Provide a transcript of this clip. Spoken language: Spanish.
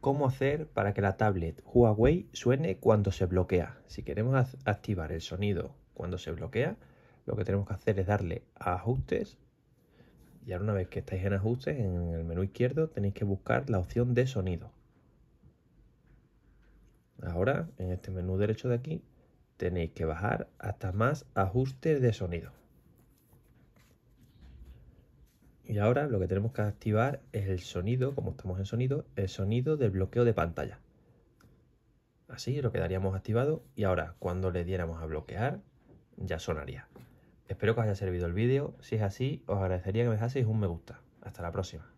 cómo hacer para que la tablet Huawei suene cuando se bloquea. Si queremos activar el sonido cuando se bloquea, lo que tenemos que hacer es darle a ajustes. Y ahora una vez que estáis en ajustes, en el menú izquierdo tenéis que buscar la opción de sonido. Ahora, en este menú derecho de aquí, tenéis que bajar hasta más ajustes de sonido. Y ahora lo que tenemos que activar es el sonido, como estamos en sonido, el sonido del bloqueo de pantalla. Así lo quedaríamos activado y ahora cuando le diéramos a bloquear ya sonaría. Espero que os haya servido el vídeo, si es así os agradecería que me dejaseis un me gusta. Hasta la próxima.